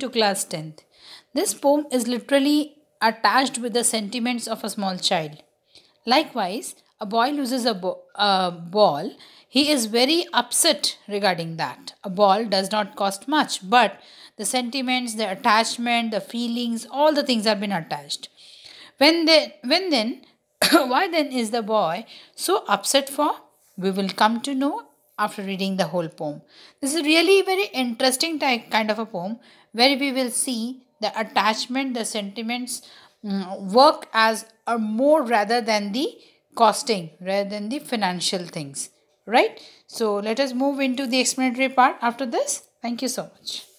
to class 10th. This poem is literally attached with the sentiments of a small child. Likewise, a boy loses a, bo a ball. He is very upset regarding that. A ball does not cost much, but the sentiments, the attachment, the feelings, all the things have been attached. When, they, when then, why then is the boy so upset for? We will come to know after reading the whole poem. This is really very interesting type, kind of a poem where we will see the attachment, the sentiments um, work as a more rather than the costing, rather than the financial things, right? So let us move into the explanatory part after this. Thank you so much.